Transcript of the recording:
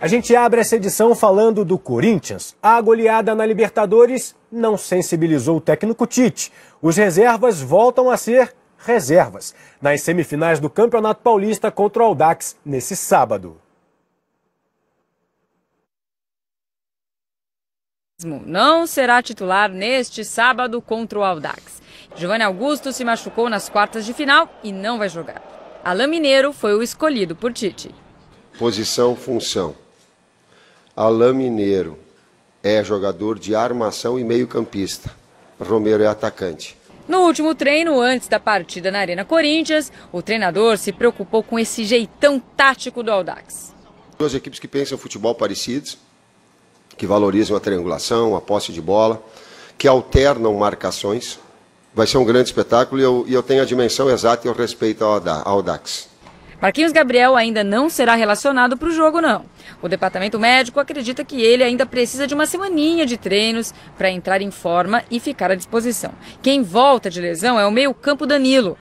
A gente abre essa edição falando do Corinthians. A goleada na Libertadores não sensibilizou o técnico Tite. Os reservas voltam a ser reservas nas semifinais do Campeonato Paulista contra o Aldax nesse sábado. Não será titular neste sábado contra o Aldax. Giovanni Augusto se machucou nas quartas de final e não vai jogar. Alain Mineiro foi o escolhido por Tite. Posição, função Alain Mineiro é jogador de armação e meio-campista. Romero é atacante. No último treino, antes da partida na Arena Corinthians, o treinador se preocupou com esse jeitão tático do Aldax. Duas equipes que pensam futebol parecidos, que valorizam a triangulação, a posse de bola, que alternam marcações. Vai ser um grande espetáculo e eu, e eu tenho a dimensão exata e o respeito ao, Aldax. Marquinhos Gabriel ainda não será relacionado para o jogo, não. O departamento médico acredita que ele ainda precisa de uma semaninha de treinos para entrar em forma e ficar à disposição. Quem volta de lesão é o meio-campo Danilo.